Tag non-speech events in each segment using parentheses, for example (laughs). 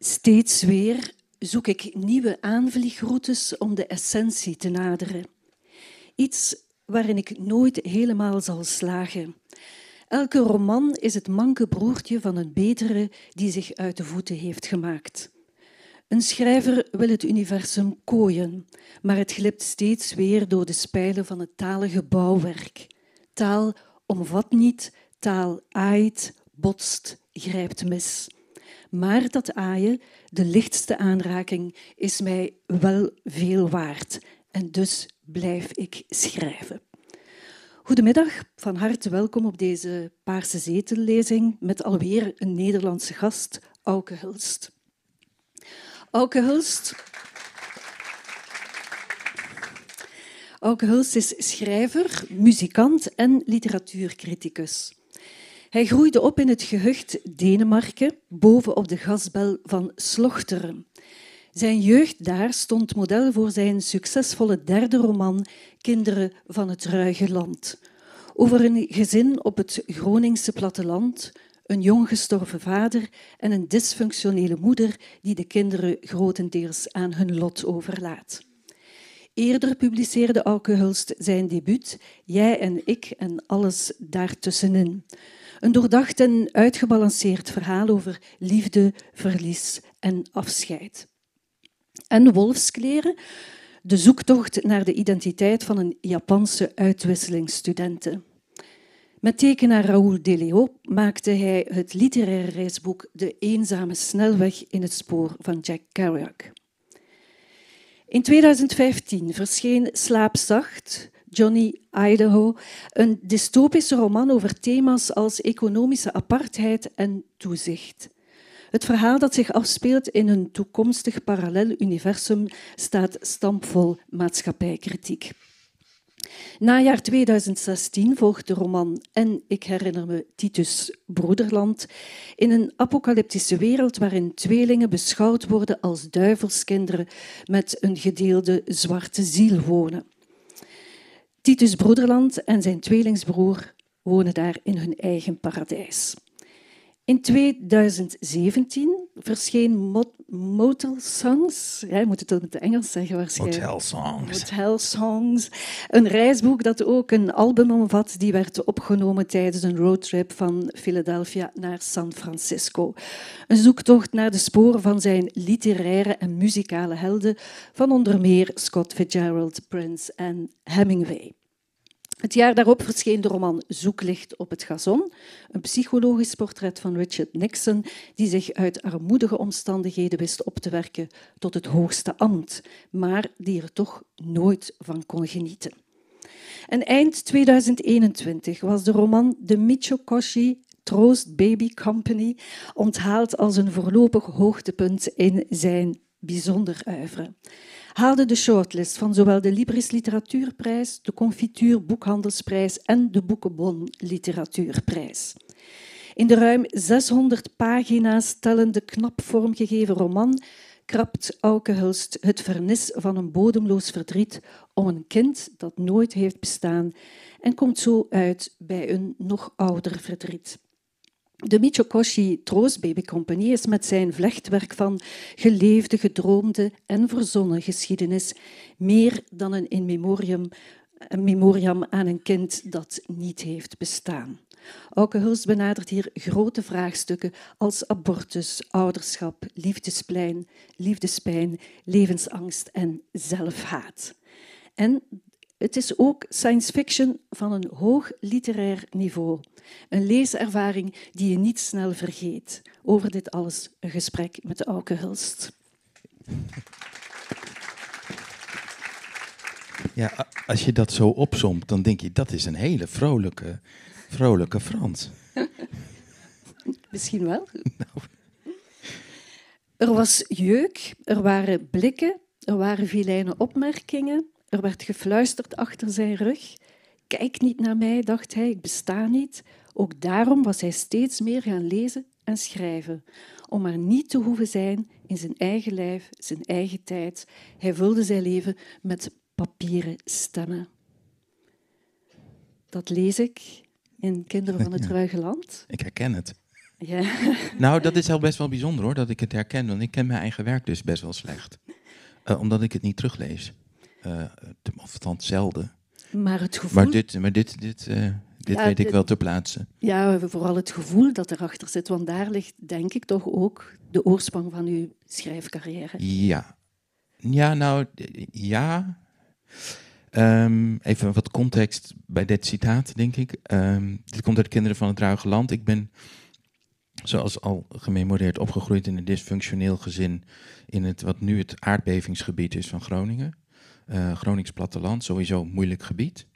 Steeds weer zoek ik nieuwe aanvliegroutes om de essentie te naderen. Iets waarin ik nooit helemaal zal slagen. Elke roman is het manke broertje van een betere die zich uit de voeten heeft gemaakt. Een schrijver wil het universum kooien, maar het glipt steeds weer door de spijlen van het talige bouwwerk. Taal omvat niet, taal aait, botst, grijpt mis maar dat aaien, de lichtste aanraking, is mij wel veel waard. En dus blijf ik schrijven. Goedemiddag, van harte welkom op deze Paarse zetenlezing met alweer een Nederlandse gast, Auke Hulst. Auke Hulst. Auke Hulst is schrijver, muzikant en literatuurcriticus. Hij groeide op in het gehucht Denemarken, boven op de gasbel van Slochteren. Zijn jeugd daar stond model voor zijn succesvolle derde roman Kinderen van het Ruige Land. Over een gezin op het Groningse platteland, een jong gestorven vader en een dysfunctionele moeder die de kinderen grotendeels aan hun lot overlaat. Eerder publiceerde Auke Hulst zijn debuut Jij en ik en alles daartussenin. Een doordacht en uitgebalanceerd verhaal over liefde, verlies en afscheid. En Wolfskleren, de zoektocht naar de identiteit van een Japanse uitwisselingsstudenten. Met tekenaar Raoul Deleo maakte hij het literaire reisboek De eenzame snelweg in het spoor van Jack Kerouac. In 2015 verscheen Slaapzacht, Johnny Idaho, een dystopische roman over thema's als economische apartheid en toezicht. Het verhaal dat zich afspeelt in een toekomstig parallel universum staat stampvol maatschappijkritiek. Na jaar 2016 volgt de roman En ik herinner me Titus Broederland in een apocalyptische wereld waarin tweelingen beschouwd worden als duivelskinderen met een gedeelde zwarte ziel wonen. Titus Broederland en zijn tweelingsbroer wonen daar in hun eigen paradijs. In 2017 verscheen Motel Songs, moet het met de Engels zeggen waarschijnlijk. Motel Songs. Motel Songs. Een reisboek dat ook een album omvat, die werd opgenomen tijdens een roadtrip van Philadelphia naar San Francisco. Een zoektocht naar de sporen van zijn literaire en muzikale helden, van onder meer Scott Fitzgerald, Prince en Hemingway. Het jaar daarop verscheen de roman Zoeklicht op het gazon, een psychologisch portret van Richard Nixon, die zich uit armoedige omstandigheden wist op te werken tot het hoogste ambt, maar die er toch nooit van kon genieten. En eind 2021 was de roman De Michokoshi Trost Baby Company onthaald als een voorlopig hoogtepunt in zijn bijzonder uivre haalde de shortlist van zowel de Libris Literatuurprijs, de Confituur Boekhandelsprijs en de Boekenbon Literatuurprijs. In de ruim 600 pagina's tellende knap vormgegeven roman krapt Auke Hulst het vernis van een bodemloos verdriet om een kind dat nooit heeft bestaan en komt zo uit bij een nog ouder verdriet. De Michokoshi Troostbaby Company is met zijn vlechtwerk van geleefde, gedroomde en verzonnen geschiedenis meer dan een in memoriam, een memoriam aan een kind dat niet heeft bestaan. Auke Huls benadert hier grote vraagstukken als abortus, ouderschap, liefdespijn, liefdespijn levensangst en zelfhaat. En het is ook science fiction van een hoog literair niveau. Een leeservaring die je niet snel vergeet. Over dit alles een gesprek met Auke Hulst. Ja, als je dat zo opzomt, dan denk je dat is een hele vrolijke, vrolijke Frans. (laughs) Misschien wel. (laughs) Nou. Er was jeuk, er waren blikken, er waren vilijne opmerkingen. Er werd gefluisterd achter zijn rug. Kijk niet naar mij, dacht hij, ik besta niet. Ook daarom was hij steeds meer gaan lezen en schrijven, om maar niet te hoeven zijn in zijn eigen lijf, zijn eigen tijd. Hij vulde zijn leven met papieren stemmen. Dat lees ik in Kinderen van het (laughs) Ruige Land. Ik herken het. Ja. Nou, dat is al best wel bijzonder hoor, dat ik het herken, want ik ken mijn eigen werk dus best wel slecht. Eh, omdat ik het niet teruglees of eh, althans zelden. Maar het gevoel... Maar dit, maar dit, dit, eh, dit weet ik wel te plaatsen. Ja, vooral het gevoel dat erachter zit. Want daar ligt, denk ik, toch ook de oorsprong van uw schrijfcarrière. Ja. Ja, nou, ja. Ehm, even wat context bij dit citaat, denk ik. Um, dit komt uit Kinderen van het Ruige Land. Ik ben, zoals al gememoreerd, opgegroeid in een dysfunctioneel gezin... in het wat nu het aardbevingsgebied is van Groningen... Groningsplatteland eh, Gronings platteland, sowieso een moeilijk gebied.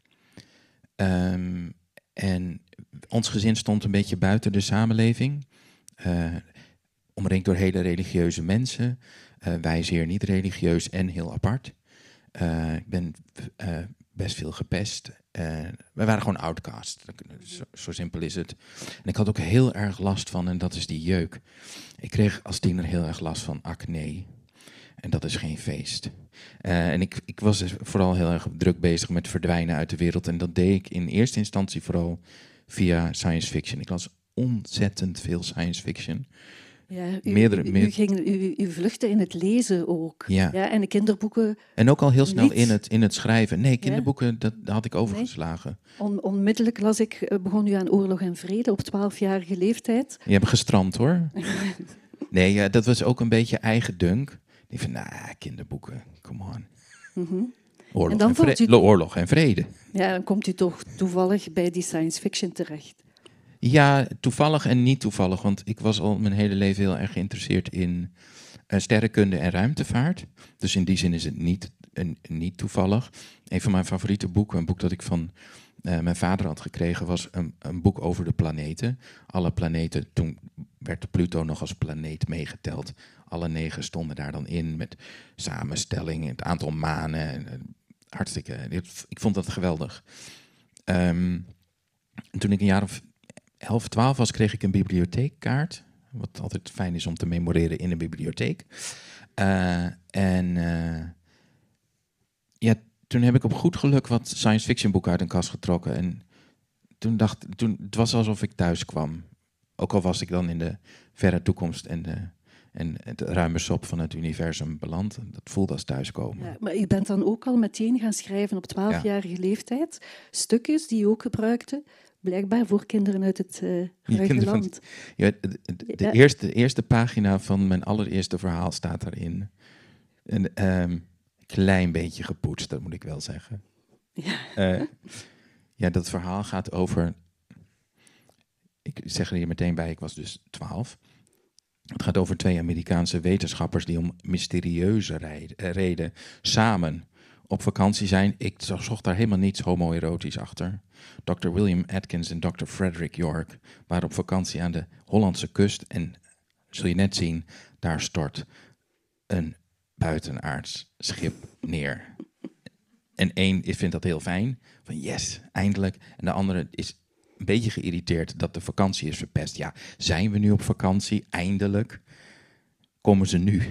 Ehm, en ons gezin stond een beetje buiten de samenleving. Eh, omringd door hele religieuze mensen. Eh, wij zeer niet religieus en heel apart. ik ben best veel gepest. wij waren gewoon outcast. Zo, zo, simpel is het. En ik had ook heel erg last van, en dat is die jeuk. Ik kreeg als tiener heel erg last van acne. En dat is geen feest. Eh, en ik, ik was dus vooral heel erg druk bezig met verdwijnen uit de wereld. En dat deed ik in eerste instantie vooral via science fiction. Ik las ontzettend veel science fiction. Ja, u, meerdere, u, u, ging, u, u, vluchtte in het lezen ook. Ja. en de kinderboeken. En ook al heel snel in het, in het schrijven. Nee, kinderboeken, dat, dat had ik overgeslagen. On, onmiddellijk las ik, eh, begon u aan Oorlog en Vrede op 12-jarige leeftijd. Je hebt gestrand hoor. (laughs) nee, ja, dat was ook een beetje eigen dunk. Die van, nou, kinderboeken, come on. Mhm. Oorlog, en dan en vrede, oorlog en vrede. Ja, dan komt u toch toevallig bij die science fiction terecht. Ja, toevallig en niet toevallig, want ik was al mijn hele leven heel erg geïnteresseerd in eh, sterrenkunde en ruimtevaart. Dus in die zin is het niet, een, eh, niet toevallig. Een van mijn favoriete boeken, een boek dat ik van eh, mijn vader had gekregen, was een, een, boek over de planeten. Alle planeten, toen werd Pluto nog als planeet meegeteld. Alle negen stonden daar dan in met samenstelling, het aantal manen. Eh, hartstikke. Ik vond dat geweldig. Ehm, toen ik een jaar of 11, 12 was, kreeg ik een bibliotheekkaart. Wat altijd fijn is om te memoreren in een bibliotheek. Eh, en eh, ja, toen heb ik op goed geluk wat science fiction boeken uit een kast getrokken. En toen dacht toen, het was alsof ik thuis kwam. Ook al was ik dan in de verre toekomst en de en het ruime sop van het universum beland. Dat voelde als thuiskomen. Ja, maar je bent dan ook al meteen gaan schrijven op 12-jarige leeftijd. Stukjes die je ook gebruikte, blijkbaar voor kinderen uit het uh, land. Ja, de, Eerste, eerste pagina van mijn allereerste verhaal staat daarin. Een ehm, klein beetje gepoetst, dat moet ik wel zeggen. Ja. Eh, ja, dat verhaal gaat over. Ik zeg er hier meteen bij, ik was dus 12. Het gaat over twee Amerikaanse wetenschappers die om mysterieuze eh, reden samen op vakantie zijn. Ik zocht daar helemaal niets homoerotisch achter. Dr. William Atkins en Dr. Frederick York waren op vakantie aan de Hollandse kust en zul je net zien, daar stort een buitenaards schip neer. En één vindt dat heel fijn, van yes, eindelijk. En de andere is een beetje geïrriteerd dat de vakantie is verpest. Ja, zijn we nu op vakantie? Eindelijk. Komen ze nu?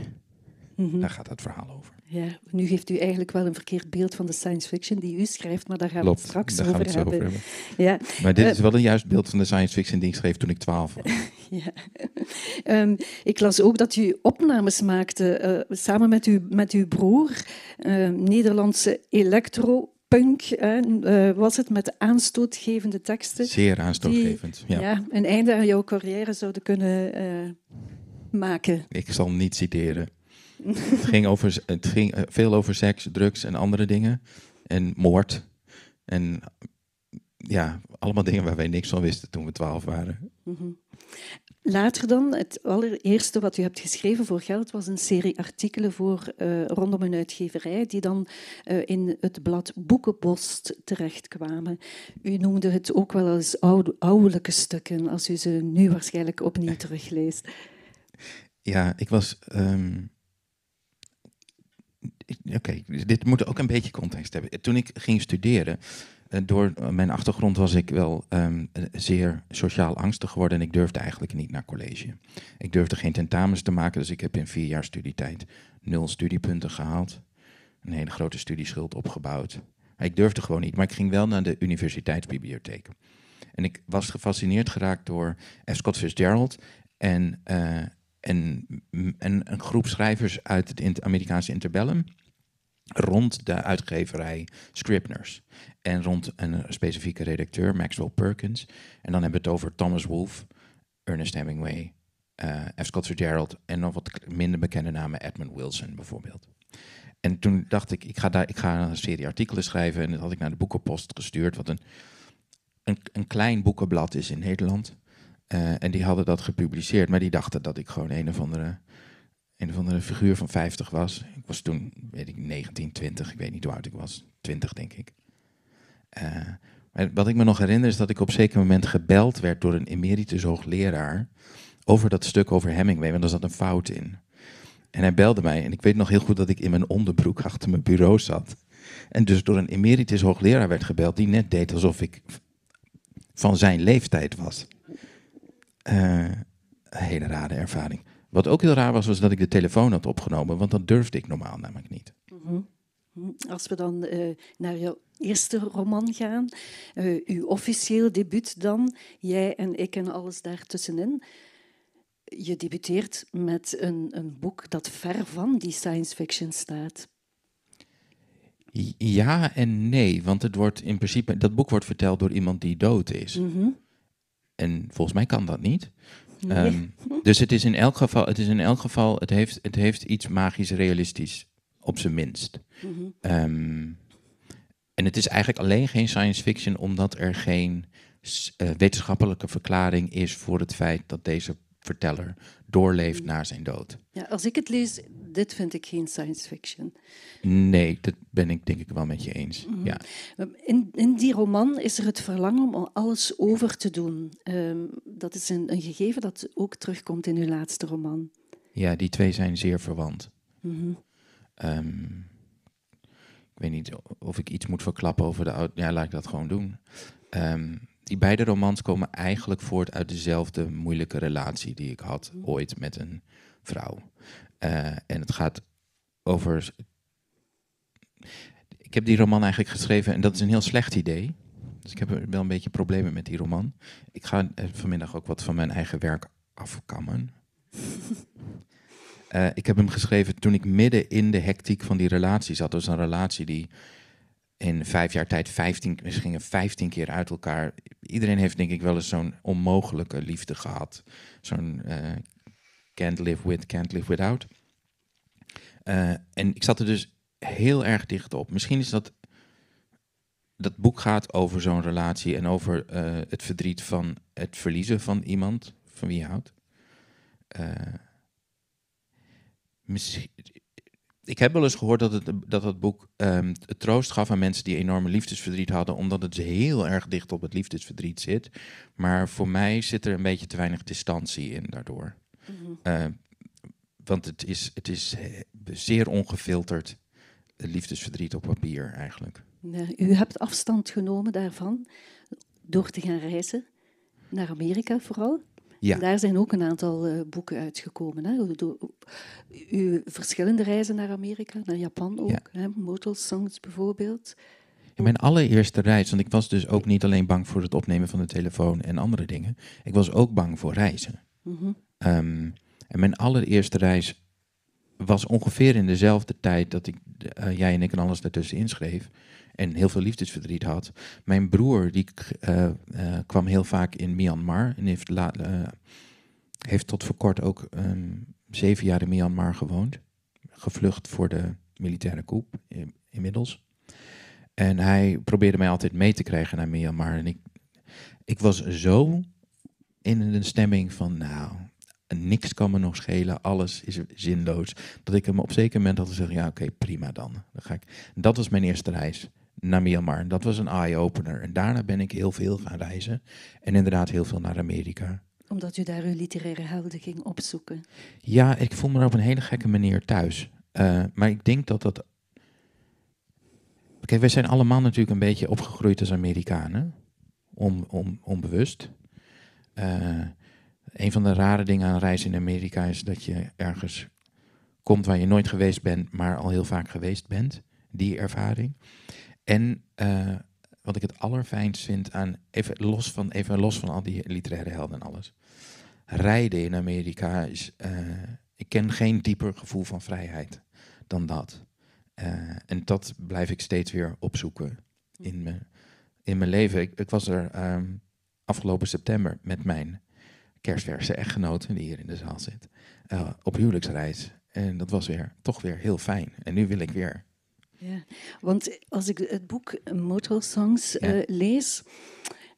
Mhm. Daar gaat dat verhaal over. Ja, nu geeft u eigenlijk wel een verkeerd beeld van de science fiction die u schrijft, maar daar gaan we het straks over, het hebben. over, hebben. Ja. Maar dit eh, is wel een juist beeld van de science fiction die ik schreef toen ik twaalf was. (laughs) ja. Ehm, ik las ook dat u opnames maakte eh, samen met, u, met uw broer, ehm, Nederlandse electro punk hè, eh, was het, met aanstootgevende teksten. Zeer aanstootgevend, ja. ja. Een einde aan jouw carrière zouden kunnen eh, maken. Ik zal niet citeren. het ging, over, het ging eh, veel over seks, drugs en andere dingen. En moord. En ja, allemaal dingen waar wij niks van wisten toen we twaalf waren. Mhm. Later dan, het allereerste wat u hebt geschreven voor geld was een serie artikelen voor, eh, rondom een uitgeverij, die dan eh, in het blad Boekenpost terechtkwamen. U noemde het ook wel als oude, ouwelijke stukken, als u ze nu waarschijnlijk opnieuw (laughs) terugleest. Ja, ik was ehm, Oké, dus dit moet ook een beetje context hebben. Toen ik ging studeren, eh, door eh, mijn achtergrond was ik wel ehm, eh, zeer sociaal angstig geworden en ik durfde eigenlijk niet naar college. Ik durfde geen tentamens te maken, dus ik heb in vier jaar studietijd nul studiepunten gehaald. Een hele grote studieschuld opgebouwd. Ik durfde gewoon niet, maar ik ging wel naar de universiteitsbibliotheek. En ik was gefascineerd geraakt door F. Scott Fitzgerald en en, een groep schrijvers uit het Amerikaanse interbellum rond de uitgeverij Scribners. En rond een specifieke redacteur, Maxwell Perkins. En dan hebben we het over Thomas Wolfe, Ernest Hemingway, eh, F. Scott Fitzgerald en nog wat minder bekende namen, Edmund Wilson bijvoorbeeld. En toen dacht ik, ik ga, daar, ik ga een serie artikelen schrijven. En dat had ik naar de boekenpost gestuurd, wat een, een, een klein boekenblad is in Nederland. Eh, en die hadden dat gepubliceerd, maar die dachten dat ik gewoon een of andere, een of andere figuur van 50 was. Ik was toen, weet ik, 19, 20, ik weet niet hoe oud ik was. 20, denk ik. Eh, maar wat ik me nog herinner is dat ik op zeker moment gebeld werd door een emeritus hoogleraar over dat stuk over Hemingway, want er zat een fout in. En hij belde mij en ik weet nog heel goed dat ik in mijn onderbroek achter mijn bureau zat. En dus door een emeritus hoogleraar werd gebeld die net deed alsof ik van zijn leeftijd was. Eh, een hele rare ervaring. Wat ook heel raar was, was dat ik de telefoon had opgenomen, want dat durfde ik normaal namelijk niet. Mhm. Mhm. Als we dan eh, naar je eerste roman gaan, uh, uw officieel debuut dan, jij en ik en alles daartussenin. Je debuteert met een, een boek dat ver van die science fiction staat. Ja en nee, want het wordt in principe, dat boek wordt verteld door iemand die dood is. mm en volgens mij kan dat niet. Ehm, dus het is in elk geval, het, is in elk geval het, heeft, het heeft iets magisch realistisch, op zijn minst. Mhm. Ehm, en het is eigenlijk alleen geen science fiction omdat er geen eh, wetenschappelijke verklaring is voor het feit dat deze verteller doorleeft mm. naar zijn dood. Ja, als ik het lees, dit vind ik geen science fiction. Nee, dat ben ik denk ik wel met je eens. Mhm. ja. in, in die roman is er het verlangen om alles over te doen. Ehm, dat is een, een, gegeven dat ook terugkomt in uw laatste roman. Ja, die twee zijn zeer verwant. Mhm. Ehm, ik weet niet of ik iets moet verklappen over de... oud. Ja, laat ik dat gewoon doen. Um, die beide romans komen eigenlijk voort uit dezelfde moeilijke relatie die ik had ooit met een vrouw. Eh, en het gaat over. Ik heb die roman eigenlijk geschreven en dat is een heel slecht idee. Dus ik heb wel een beetje problemen met die roman. Ik ga eh, vanmiddag ook wat van mijn eigen werk afkammen. (laughs) Eh, ik heb hem geschreven toen ik midden in de hectiek van die relatie zat. Dus een relatie die in vijf jaar tijd vijftien misschien gingen 15 keer uit elkaar. Iedereen heeft denk ik wel eens zo'n onmogelijke liefde gehad. Zo'n uh, can't live with, can't live without. Eh, en ik zat er dus heel erg dicht op. Misschien is dat. Dat boek gaat over zo'n relatie en over eh, het verdriet van het verliezen van iemand van wie je houdt. misschien, ik heb wel eens gehoord dat het, dat het boek het ehm, troost gaf aan mensen die enorme liefdesverdriet hadden, omdat het heel erg dicht op het liefdesverdriet zit. Maar voor mij zit er een beetje te weinig distantie in daardoor. Mhm. Ehm, want het is, het is eh, zeer ongefilterd eh, liefdesverdriet op papier eigenlijk. U hebt afstand genomen daarvan door te gaan reizen, naar Amerika vooral. Ja. Daar zijn ook een aantal eh, boeken uitgekomen. Hè? uw verschillende reizen naar Amerika, naar Japan ook. Ja. Songs bijvoorbeeld. In mijn allereerste reis, want ik was dus ook niet alleen bang voor het opnemen van de telefoon en andere dingen. Ik was ook bang voor reizen. Mhm. Ehm, en mijn allereerste reis was ongeveer in dezelfde tijd dat ik eh, jij en ik en alles daartussen inschreef en heel veel liefdesverdriet had. Mijn broer die eh, eh, kwam heel vaak in Myanmar en heeft, la, eh, heeft tot voor kort ook ehm, zeven jaar in Myanmar gewoond. Gevlucht voor de militaire coup inmiddels. En hij probeerde mij altijd mee te krijgen naar Myanmar. En ik, ik was zo in een stemming van, nou, niks kan me nog schelen, alles is zinloos. Dat ik hem op zeker moment had gezegd, ja oké, prima dan. dan ga ik. Dat was mijn eerste reis naar Myanmar. En dat was een eye-opener. En daarna ben ik heel veel gaan reizen. En inderdaad heel veel naar Amerika. Omdat u daar uw literaire helden ging opzoeken? Ja, ik voel me er op een hele gekke manier thuis. Eh, maar ik denk dat dat. Oké, wij zijn allemaal natuurlijk een beetje opgegroeid als Amerikanen. On, on, onbewust. Uh, een van de rare dingen aan reizen in Amerika is dat je ergens komt waar je nooit geweest bent, maar al heel vaak geweest bent. Die ervaring. En eh, wat ik het allerfijnst vind aan, even los van, even los van al die literaire helden en alles. Rijden in Amerika is, eh, ik ken geen dieper gevoel van vrijheid dan dat. Eh, en dat blijf ik steeds weer opzoeken in mijn, in mijn leven. Ik, ik was er ehm, afgelopen september met mijn kerstverse echtgenote, die hier in de zaal zit, op huwelijksreis. En dat was weer toch weer heel fijn. En nu wil ik weer ja, want als ik het boek Motel Songs eh, lees.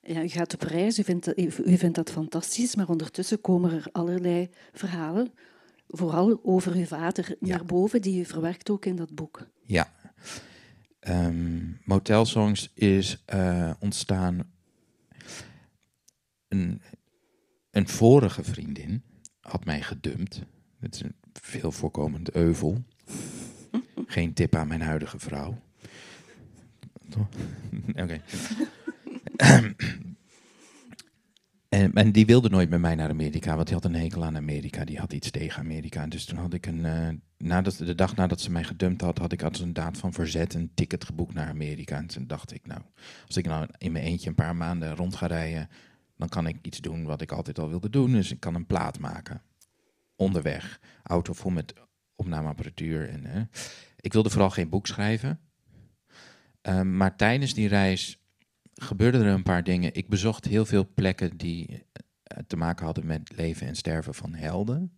Ja, u gaat op reis, u vindt, dat, u vindt dat fantastisch, maar ondertussen komen er allerlei verhalen, vooral over uw vader, naar boven, die u verwerkt ook in dat boek. Ja. Um, ehm, Motel Songs is eh, ontstaan. Een, een vorige vriendin had mij gedumpt. Het is een veel voorkomend euvel. Geen tip aan mijn huidige vrouw. (laughs) Oké. En, (clears throat) ehm, en, die wilde nooit met mij naar Amerika, want die had een hekel aan Amerika. Die had iets tegen Amerika. dus toen had ik een. Eh, nadat, de dag nadat ze mij gedumpt had, had ik als een daad van verzet een ticket geboekt naar Amerika. En toen dacht ik, nou, als ik nou in mijn eentje een paar maanden rond ga rijden, dan kan ik iets doen wat ik altijd al wilde doen. Dus ik kan een plaat maken. Onderweg. Auto vol met opnameapparatuur. En, hè. Ik wilde vooral geen boek schrijven. Ehm, maar tijdens die reis gebeurden er een paar dingen. Ik bezocht heel veel plekken die eh, te maken hadden met leven en sterven van helden.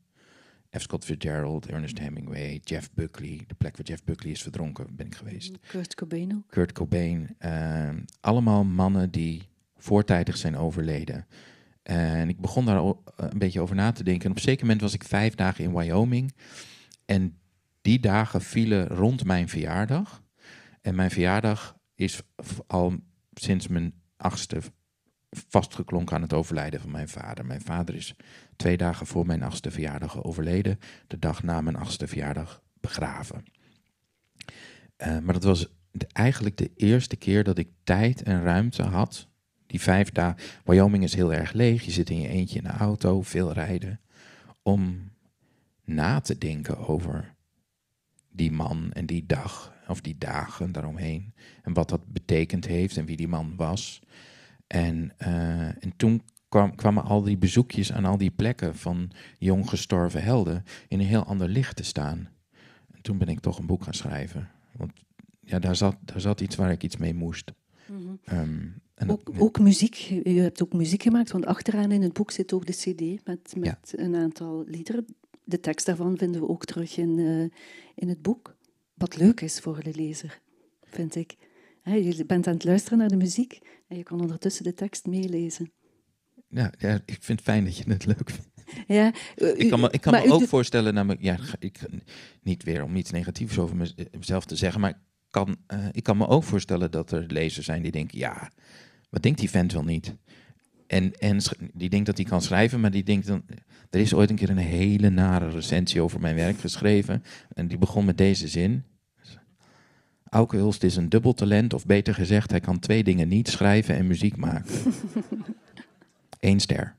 F. Scott Fitzgerald, Ernest Hemingway, Jeff Buckley. De plek waar Jeff Buckley is verdronken ben ik geweest. Kurt Cobain ook. Kurt Cobain. Ehm, allemaal mannen die voortijdig zijn overleden. En ik begon daar een beetje over na te denken. En op zeker moment was ik vijf dagen in Wyoming. En die dagen vielen rond mijn verjaardag. En mijn verjaardag is al sinds mijn achtste vastgeklonken aan het overlijden van mijn vader. Mijn vader is twee dagen voor mijn achtste verjaardag overleden. De dag na mijn achtste verjaardag begraven. Eh, maar dat was eigenlijk de eerste keer dat ik tijd en ruimte had. Die vijf dagen. Wyoming is heel erg leeg. Je zit in je eentje in de auto, veel rijden. Om na te denken over die man en die dag of die dagen daaromheen. En wat dat betekend heeft en wie die man was. En, eh, en toen kwam, kwamen al die bezoekjes aan al die plekken van jong gestorven helden in een heel ander licht te staan. En toen ben ik toch een boek gaan schrijven. Want ja, daar, zat, daar zat iets waar ik iets mee moest. Mhm. Ehm, ook, muziek, je hebt ook muziek gemaakt, want achteraan in het boek zit ook de CD met, met een aantal liederen de tekst daarvan vinden we ook terug in, eh, in het boek. Wat leuk is voor de lezer, vind ik. He, je bent aan het luisteren naar de muziek en je kan ondertussen de tekst meelezen. Ja, ja ik vind het fijn dat je het leuk vindt. Ja, ik kan me, ik kan me ook voorstellen, namelijk, ja, ik, niet weer om iets negatiefs over eh, mezelf te zeggen, maar ik kan, eh, ik kan me ook voorstellen dat er lezers zijn die denken, ja, wat denkt die vent wel niet? En, en die denkt dat hij kan schrijven, maar die denkt dan. Er is ooit een keer een hele nare recensie over mijn werk geschreven. En die begon met deze zin. Auke Hulst is een dubbel talent, of beter gezegd, hij kan twee dingen niet schrijven en muziek maken. (laughs) Eén ster.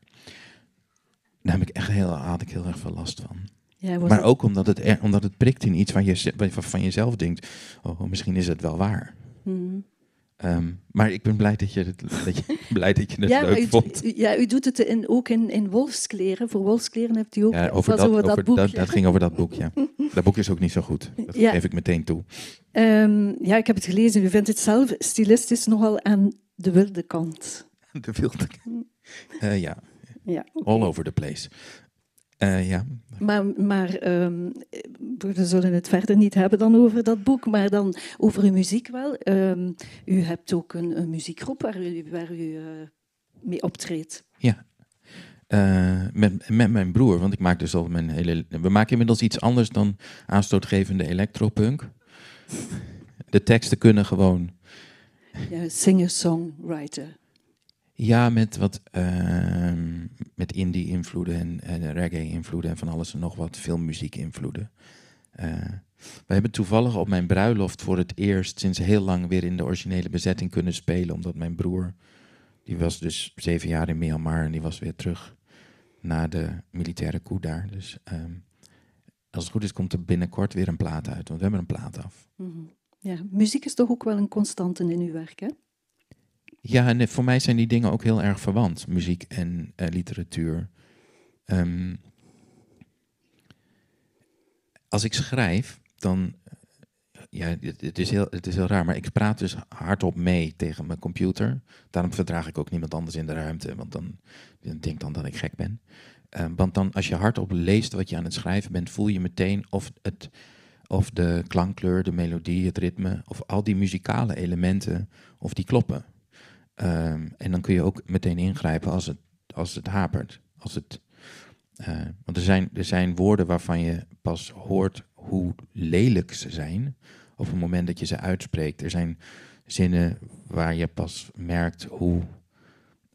Daar heb ik echt heel, had ik heel erg veel last van. Ja, maar ook omdat het, omdat het prikt in iets waar je, waarvan jezelf denkt: oh, misschien is het wel waar. Mm Ehm, maar ik ben blij dat je het, dat je, (laughs) blij dat je het leuk vond. Ja, u doet het in, ook in, in wolfskleren. Voor wolfskleren hebt u ook... Ja, over, dat, over dat, boek. Dat, ging over dat boek, ja. (laughs) dat boek is ook niet zo goed. Dat geef ik meteen toe. Ehm, ja, ik heb het gelezen. U vindt het zelf stilistisch nogal aan de wilde kant. (laughs) De wilde kant. Mm. Eh, ja. ja All over the place. Eh, ja. Maar, maar ehm, we zullen het verder niet hebben dan over dat boek, maar dan over uw muziek wel. Ehm, u hebt ook een, muziekgroep waar u, waar u eh, mee optreedt. Ja, eh, met, met mijn broer, want ik maak dus al mijn hele. We maken inmiddels iets anders dan aanstootgevende electropunk. De teksten kunnen gewoon. Ja, singer-songwriter. Ja, met wat ehm, met indie-invloeden en, reggae-invloeden en van alles en nog wat. Veel muziek-invloeden. Eh, we hebben toevallig op mijn bruiloft voor het eerst sinds heel lang weer in de originele bezetting kunnen spelen. Omdat mijn broer, die was dus zeven jaar in Myanmar en die was weer terug na de militaire coup daar. Dus ehm, als het goed is komt er binnenkort weer een plaat uit, want we hebben een plaat af. Mhm. Ja, muziek is toch ook wel een constante in uw werk, hè? Ja, en eh, voor mij zijn die dingen ook heel erg verwant, muziek en eh, literatuur. Ehm, als ik schrijf, dan. Eh, ja, het is, heel, het is heel raar, maar ik praat dus hardop mee tegen mijn computer. Daarom verdraag ik ook niemand anders in de ruimte, want dan, dan denk dan dat ik gek ben. Ehm, want dan, als je hardop leest wat je aan het schrijven bent, voel je meteen of, het, of de klankkleur, de melodie, het ritme, of al die muzikale elementen, of die kloppen. Ehm, en dan kun je ook meteen ingrijpen als het, als het hapert. Als het, eh, want er zijn, er zijn woorden waarvan je pas hoort hoe lelijk ze zijn op het moment dat je ze uitspreekt. Er zijn zinnen waar je pas merkt hoe.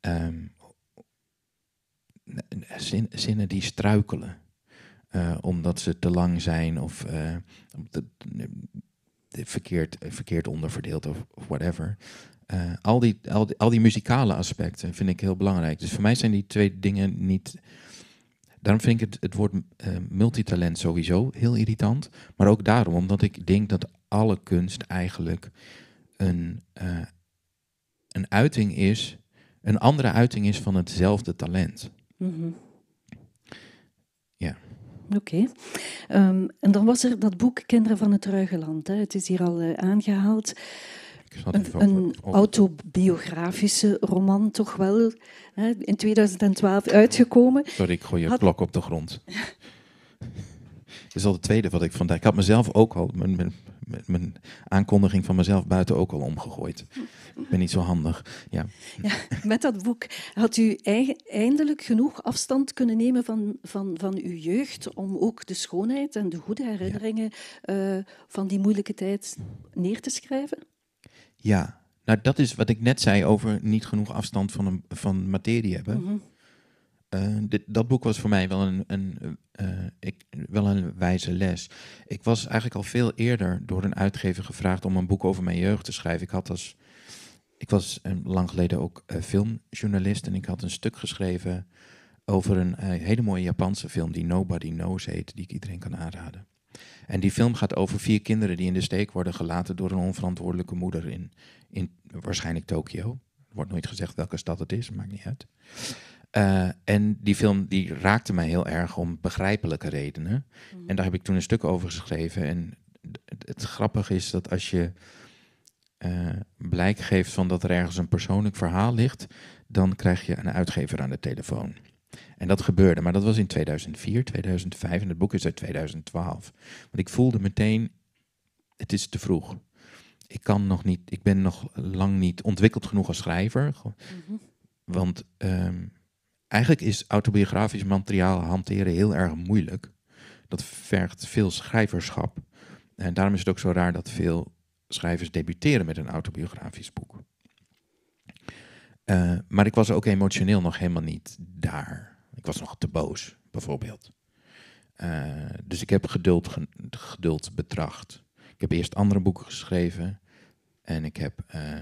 Um, zinnen die struikelen. Eh, omdat ze te lang zijn of uh, verkeerd, verkeerd onderverdeeld of whatever. Eh, al, die, al, die, al die muzikale aspecten vind ik heel belangrijk. Dus voor mij zijn die twee dingen niet. Daarom vind ik het, het woord eh, multitalent sowieso heel irritant. Maar ook daarom, omdat ik denk dat alle kunst eigenlijk een, eh, een uiting is, een andere uiting is van hetzelfde talent. Mhm. Ja. Oké. Ehm, en dan was er dat boek Kinderen van het Ruigeland. Hè. Het is hier al aangehaald een, autobiografische roman toch wel, hè, in 2012 uitgekomen. Sorry, ik gooi je klok op de grond. (laughs) Dat is al de tweede wat ik vandaag. Ik had mezelf ook al, mijn, mijn, aankondiging van mezelf buiten ook al omgegooid. Ik ben niet zo handig. Ja. ja met dat boek had u eindelijk genoeg afstand kunnen nemen van, van, van uw jeugd. om ook de schoonheid en de goede herinneringen eh, van die moeilijke tijd neer te schrijven? Ja, nou dat is wat ik net zei over niet genoeg afstand van, een, van materie hebben. Mhm. Eh, dit, dat boek was voor mij wel een, een eh, ik, wel een wijze les. Ik was eigenlijk al veel eerder door een uitgever gevraagd om een boek over mijn jeugd te schrijven. Ik, had als, ik was lang geleden ook eh, filmjournalist en ik had een stuk geschreven over een hele mooie Japanse film die Nobody Knows heet, die ik iedereen kan aanraden. En die film gaat over vier kinderen die in de steek worden gelaten door een onverantwoordelijke moeder in, in waarschijnlijk Tokio. Er wordt nooit gezegd welke stad het is, maakt niet uit. Eh, en die film die raakte mij heel erg om begrijpelijke redenen. Mhm. En daar heb ik toen een stuk over geschreven. En het grappige is dat als je eh, blijk geeft van dat er ergens een persoonlijk verhaal ligt, dan krijg je een uitgever aan de telefoon. En dat gebeurde, maar dat was in 2004, 2005 en het boek is uit 2012. Want ik voelde meteen, het is te vroeg. Ik kan nog niet, ik ben nog lang niet ontwikkeld genoeg als schrijver. Mhm. Want ehm, eigenlijk is autobiografisch materiaal hanteren heel erg moeilijk. Dat vergt veel schrijverschap. En daarom is het ook zo raar dat veel schrijvers debuteren met een autobiografisch boek. Eh, maar ik was ook emotioneel nog helemaal niet daar. Ik was nog te boos, bijvoorbeeld. Eh, dus ik heb geduld, geduld betracht. Ik heb eerst andere boeken geschreven. En ik heb. Eh,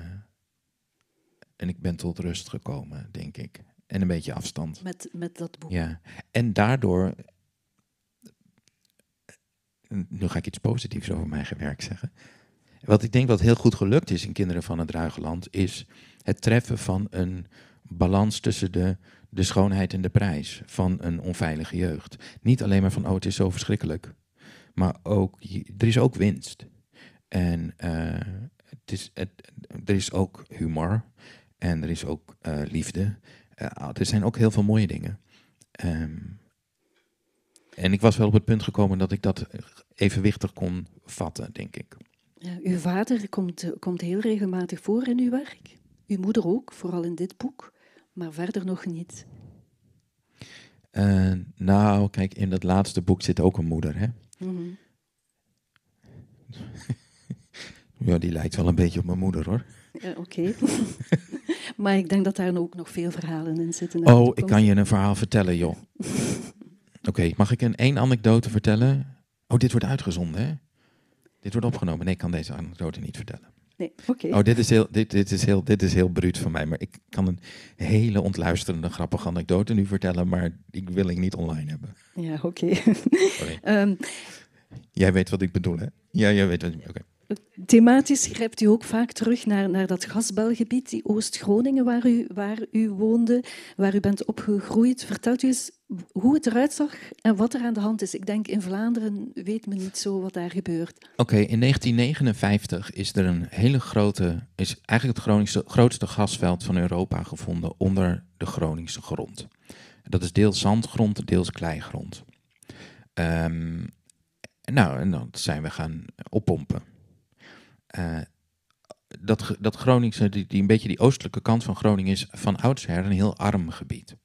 en ik ben tot rust gekomen, denk ik. En een beetje afstand. Met, met dat boek. Ja. En daardoor. Nu ga ik iets positiefs over mijn werk zeggen. Wat ik denk wat heel goed gelukt is in Kinderen van het Ruige Land, is het treffen van een balans tussen de, de schoonheid en de prijs van een onveilige jeugd. Niet alleen maar van, oh, het is zo verschrikkelijk. Maar ook, er is ook winst. En eh, het is, het, er is ook humor. En er is ook eh, liefde. Eh, ah, er zijn ook heel veel mooie dingen. Ehm, en ik was wel op het punt gekomen dat ik dat evenwichtig kon vatten, denk ik. Ja, uw vader komt, komt heel regelmatig voor in uw werk. Uw moeder ook, vooral in dit boek, maar verder nog niet. Eh, nou, kijk, in dat laatste boek zit ook een moeder, hè? Mhm. (laughs) ja, die lijkt wel een beetje op mijn moeder, hoor. Oké. (laughs) maar ik denk dat daar ook nog veel verhalen in zitten. Oh, ik kan je een verhaal vertellen, joh. (laughs) Oké, mag ik een één anekdote vertellen? Oh, dit wordt uitgezonden, hè? Dit wordt opgenomen. Nee, ik kan deze anekdote niet vertellen. Nee, oké. Oh, dit is, heel, dit, dit, is heel, dit is heel bruut van mij. Maar ik kan een hele ontluisterende, grappige anekdote nu vertellen, maar ik wil ik niet online hebben. Ja, oké. (laughs) Ehm, jij weet wat ik bedoel, hè? Ja, jij weet wat ik bedoel. Thematisch grijpt u ook vaak terug naar, naar dat gasbelgebied, die Oost-Groningen, waar u, waar u woonde, waar u bent opgegroeid. Vertelt u eens hoe het eruit zag en wat er aan de hand is. Ik denk in Vlaanderen weet men niet zo wat daar gebeurt. Oké, in 1959 is er een hele grote, is eigenlijk het Groningse, grootste gasveld van Europa gevonden onder de Groningse grond. Dat is deels zandgrond, deels kleigrond. Ehm, nou, en dan zijn we gaan oppompen. Eh, dat, dat Groningen, die, die, een beetje die oostelijke kant van Groningen is van oudsher een heel arm gebied.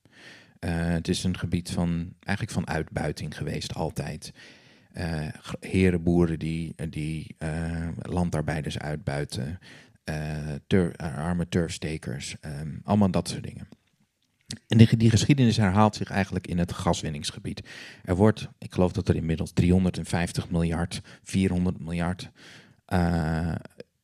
Eh, het is een gebied van eigenlijk van uitbuiting geweest altijd. Uh, eh, herenboeren die, die landarbeiders uitbuiten, arme turfstekers, ehm, allemaal dat soort dingen. En die, die, geschiedenis herhaalt zich eigenlijk in het gaswinningsgebied. Er wordt, ik geloof dat er inmiddels 350 miljard, 400 miljard eh,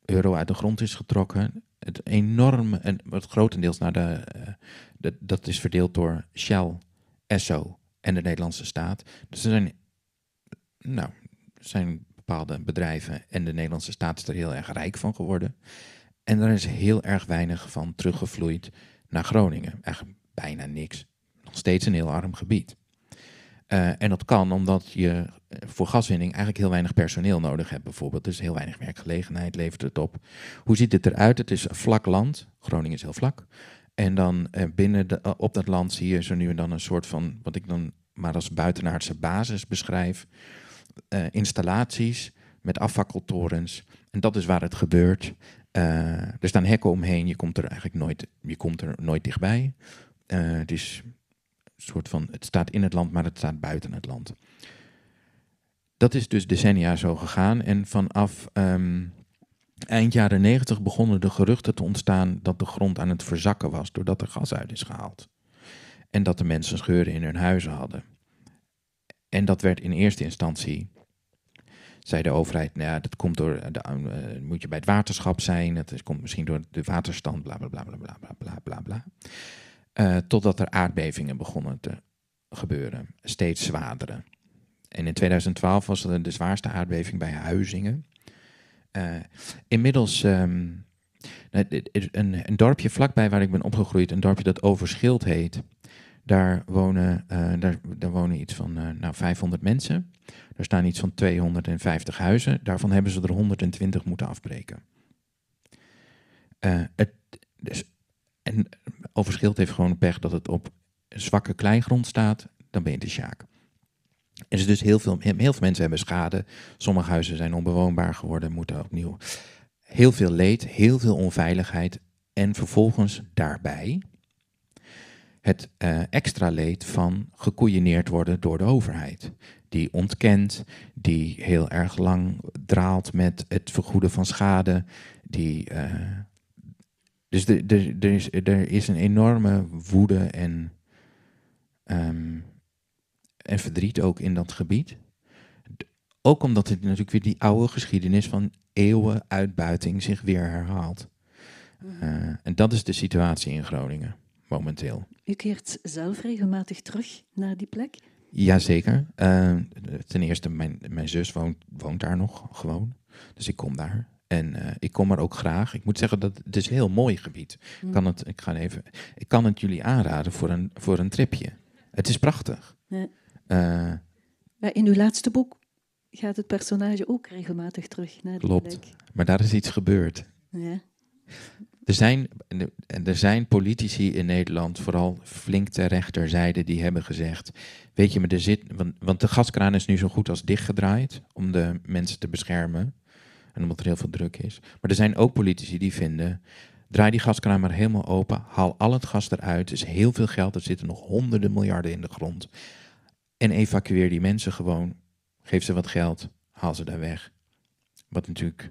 euro uit de grond is getrokken. Het enorme, en het grotendeels naar de, eh, de, dat is verdeeld door Shell, Esso en de Nederlandse staat. Dus er zijn, nou, zijn bepaalde bedrijven en de Nederlandse staat is er heel erg rijk van geworden. En er is heel erg weinig van teruggevloeid naar Groningen. Eigenlijk bijna niks. Nog steeds een heel arm gebied. Eh, en dat kan omdat je eh, voor gaswinning eigenlijk heel weinig personeel nodig hebt, bijvoorbeeld. Dus heel weinig werkgelegenheid levert het op. Hoe ziet het eruit? Het is vlak land. Groningen is heel vlak. En dan eh, binnen op dat land zie je zo nu en dan een soort van, wat ik dan maar als buitenaardse basis beschrijf. installaties met afwakkeltorens. En dat is waar het gebeurt. Uh, er staan hekken omheen, je komt er eigenlijk nooit, je komt er nooit dichtbij. het is soort van, het staat in het land, maar het staat buiten het land. Dat is dus decennia zo gegaan en vanaf ehm, eind jaren 90 begonnen de geruchten te ontstaan dat de grond aan het verzakken was doordat er gas uit is gehaald. En dat de mensen scheuren in hun huizen hadden. En dat werd in eerste instantie, zei de overheid, nou ja, dat komt door, eh, de, eh, moet je bij het waterschap zijn, dat komt misschien door de waterstand, bla bla bla bla bla bla bla bla. Eh, totdat er aardbevingen begonnen te gebeuren, steeds zwaardere. En in 2012 was er de zwaarste aardbeving bij Huizingen. Eh, inmiddels ehm, nou, een, een, dorpje vlakbij waar ik ben opgegroeid, een dorpje dat Overschild heet. Daar wonen, eh, daar, daar, wonen iets van nou, 500 mensen. Er staan iets van 250 huizen. Daarvan hebben ze er 120 moeten afbreken. Het, dus, en Overschild heeft gewoon pech dat het op zwakke kleingrond staat. Dan ben je de sjaak. Er is dus heel veel, heel veel mensen hebben schade. Sommige huizen zijn onbewoonbaar geworden, moeten opnieuw. Heel veel leed, heel veel onveiligheid. En vervolgens daarbij het eh, extra leed van gekoeieneerd worden door de overheid. Die ontkent, die heel erg lang draalt met het vergoeden van schade, die eh, dus er is, er is een enorme woede en, ehm, en verdriet ook in dat gebied. Ook omdat het natuurlijk weer die oude geschiedenis van eeuwen uitbuiting zich weer herhaalt. Mhm. Eh, en dat is de situatie in Groningen momenteel. U keert zelf regelmatig terug naar die plek? Jazeker. Uh, ten eerste, mijn, mijn zus woont, woont daar nog gewoon. Dus ik kom daar en eh, ik kom er ook graag. Ik moet zeggen dat het is dus een heel mooi gebied. Mm. Kan het, ik, ga even, ik kan het jullie aanraden voor een, voor een tripje. Het is prachtig. Ja. Eh, in uw laatste boek gaat het personage ook regelmatig terug naar de. Klopt. Plek. Maar daar is iets gebeurd. Ja. Er zijn, er zijn politici in Nederland, vooral flink ter rechterzijde, die hebben gezegd: Weet je, maar er zit. Want, want de gaskraan is nu zo goed als dichtgedraaid om de mensen te beschermen. En omdat er heel veel druk is. Maar er zijn ook politici die vinden. Draai die gaskraan maar helemaal open. Haal al het gas eruit. Het is heel veel geld. Er zitten nog honderden miljarden in de grond. En evacueer die mensen gewoon. Geef ze wat geld. Haal ze daar weg. Wat natuurlijk.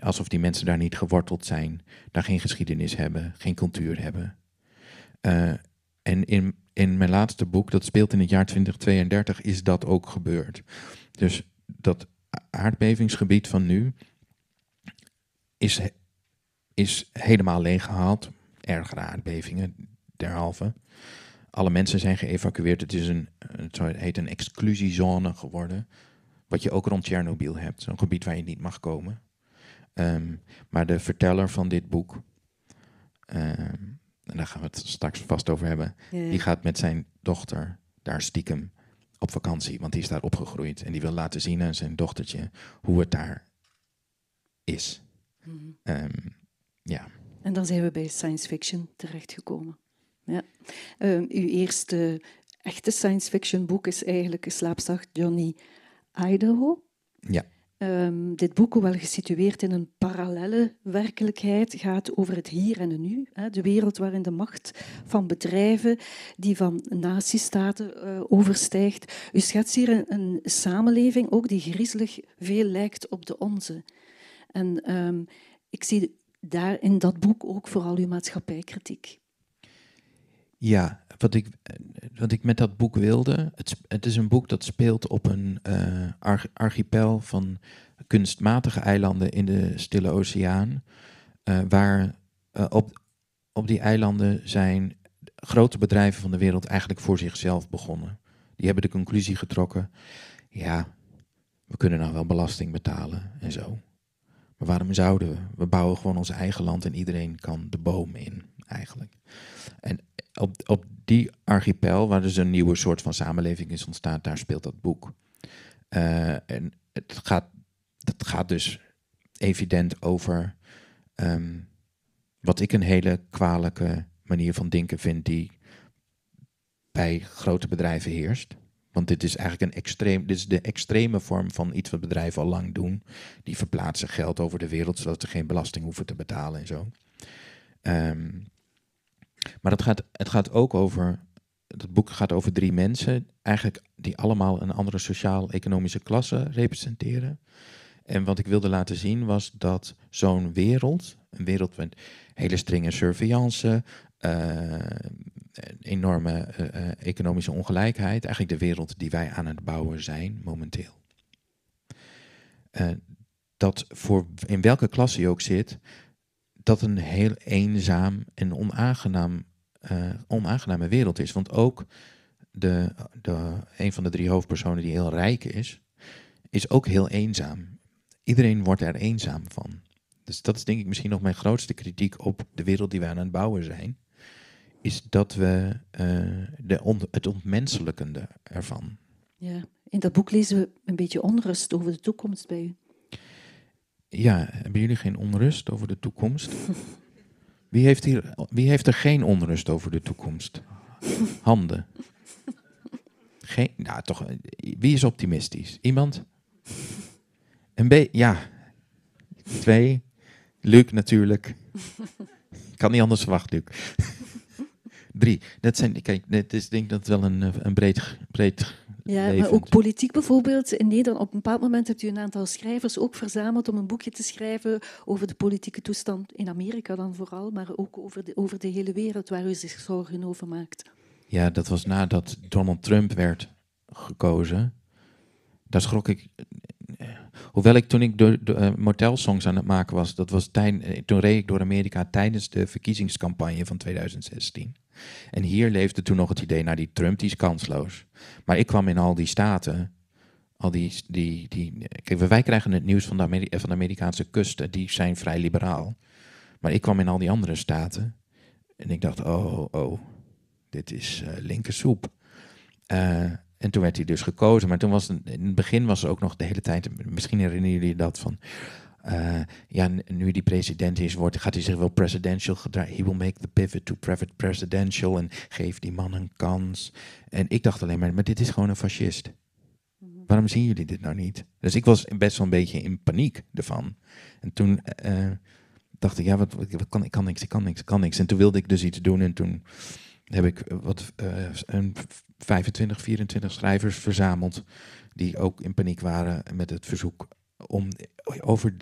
Alsof die mensen daar niet geworteld zijn. Daar geen geschiedenis hebben. Geen cultuur hebben. Eh, en in, in mijn laatste boek, dat speelt in het jaar 2032, is dat ook gebeurd. Dus dat aardbevingsgebied van nu is, is helemaal leeggehaald. Ergere aardbevingen derhalve. Alle mensen zijn geëvacueerd. Het, is een, het heet een exclusiezone geworden. Wat je ook rond Tsjernobyl hebt. Zo'n gebied waar je niet mag komen. Ehm, maar de verteller van dit boek, ehm, en daar gaan we het straks vast over hebben, die gaat met zijn dochter daar stiekem op vakantie, want die is daar opgegroeid. En die wil laten zien aan zijn dochtertje hoe het daar is. Mhm. Ehm, ja. En dan zijn we bij science fiction terechtgekomen. Ja. Ehm, uw eerste echte science fiction boek is eigenlijk Slaapzacht Johnny Idaho. Ja. Ehm, dit boek, wel gesitueerd in een parallelle werkelijkheid, gaat over het hier en het nu. Hè, de wereld waarin de macht van bedrijven die van nazistaten eh, overstijgt. U schetst hier een, een, samenleving ook die griezelig veel lijkt op de onze. En ehm, ik zie daar in dat boek ook vooral uw maatschappijkritiek. Ja, wat ik, wat ik met dat boek wilde. Het, het is een boek dat speelt op een eh, archipel van kunstmatige eilanden in de Stille Oceaan. Eh, waar eh, op, op die eilanden zijn grote bedrijven van de wereld eigenlijk voor zichzelf begonnen. Die hebben de conclusie getrokken: ja, we kunnen nou wel belasting betalen en zo. Maar waarom zouden we? We bouwen gewoon ons eigen land en iedereen kan de boom in, eigenlijk. En op, op die archipel, waar dus een nieuwe soort van samenleving is ontstaan, daar speelt dat boek. Eh, en het gaat, dat gaat dus evident over ehm, wat ik een hele kwalijke manier van denken vind die bij grote bedrijven heerst. Want dit is eigenlijk een extreem, dit is de extreme vorm van iets wat bedrijven al lang doen. Die verplaatsen geld over de wereld zodat ze geen belasting hoeven te betalen en zo. Um, maar het gaat, het gaat ook over. Dat boek gaat over drie mensen, eigenlijk die allemaal een andere sociaal-economische klasse representeren. En wat ik wilde laten zien was dat zo'n wereld, een wereld met hele strenge surveillance, uh, enorme eh, eh, economische ongelijkheid, eigenlijk de wereld die wij aan het bouwen zijn momenteel. dat voor in welke klasse je ook zit, dat een heel eenzaam en onaangenaam, uh, onaangename wereld is. Want ook de, de, een van de drie hoofdpersonen die heel rijk is, is ook heel eenzaam. Iedereen wordt er eenzaam van. Dus dat is denk ik misschien nog mijn grootste kritiek op de wereld die we aan het bouwen zijn. Is dat we eh, de on, het ontmenselijkende ervan. Ja, in dat boek lezen we een beetje onrust over de toekomst bij u. Ja, hebben jullie geen onrust over de toekomst? (laughs) Wie heeft, hier, wie heeft er geen onrust over de toekomst? Handen. Geen, nou, toch, eh, wie is optimistisch? Iemand? Een B, ja. Twee. Luc natuurlijk. Kan niet anders verwachten, Luc. (laughs) Drie. Dat zijn, kijk, dit is denk ik dat wel een, eh, een breed, breed ja, maar ook politiek bijvoorbeeld. In Nederland, op een bepaald moment hebt u een aantal schrijvers ook verzameld om een boekje te schrijven over de politieke toestand in Amerika dan vooral, maar ook over de, over de hele wereld waar u zich zorgen over maakt. Ja, dat was nadat Donald Trump werd gekozen. Daar schrok ik Hoewel ik toen ik de, de eh, songs aan het maken was, dat was eh, toen reed ik door Amerika tijdens de verkiezingscampagne van 2016. En hier leefde toen nog het idee, naar nou, die Trump die is kansloos. Maar ik kwam in al die staten, al die, die, die kijk wij krijgen het nieuws van de, eh, van de Amerikaanse kusten, die zijn vrij liberaal. Maar ik kwam in al die andere staten en ik dacht, oh, oh, dit is linkersoep. Uh, en toen werd hij dus gekozen. Maar toen was het, in het begin was er ook nog de hele tijd, misschien herinneren jullie dat van. Eh, ja, nu die president is, wordt, gaat hij zich wel presidential gedragen. He will make the pivot to private presidential en geef die man een kans. En ik dacht alleen maar, maar dit is gewoon een fascist. Mhm. Waarom zien jullie dit nou niet? Dus ik was best wel een beetje in paniek ervan. En toen eh, dacht ik, ja, wat, wat, kan, ik kan niks, ik kan niks, ik kan niks. En toen wilde ik dus iets doen en toen heb ik wat eh, een 25, 24 schrijvers verzameld. die ook in paniek waren met het verzoek om over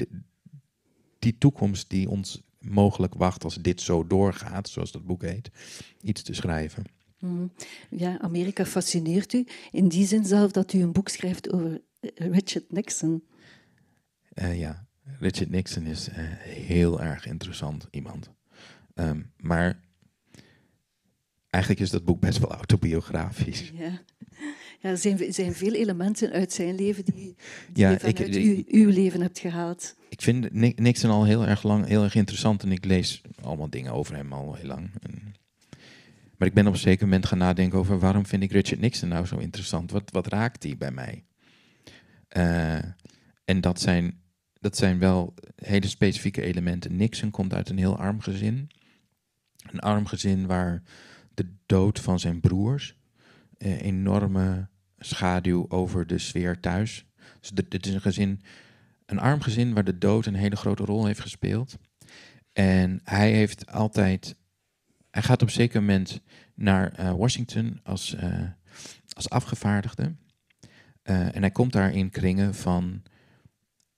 die toekomst die ons mogelijk wacht als dit zo doorgaat, zoals dat boek heet, iets te schrijven. Mm-hmm. Ja, Amerika fascineert u. In die zin zelf dat u een boek schrijft over eh, Richard Nixon. Eh, ja, Richard Nixon is uh, heel erg interessant iemand. Ehm, maar Eigenlijk is dat boek best wel autobiografisch. Ja. ja er zijn, zijn veel elementen uit zijn leven die, die ja, ik, uw, uw, leven hebt gehaald. Ik vind Nixon al heel erg lang, heel erg interessant en ik lees allemaal dingen over hem al heel lang. maar ik ben op een zeker moment gaan nadenken over waarom vind ik Richard Nixon nou zo interessant? Wat, wat raakt die bij mij? Eh, en dat zijn, dat zijn wel hele specifieke elementen. Nixon komt uit een heel arm gezin. Een arm gezin waar de dood van zijn broers eh, enorme schaduw over de sfeer thuis. Dus dit is een gezin, een arm gezin waar de dood een hele grote rol heeft gespeeld. En hij heeft altijd, hij gaat op een zeker moment naar eh, Washington als, eh, als afgevaardigde. en hij komt daar in kringen van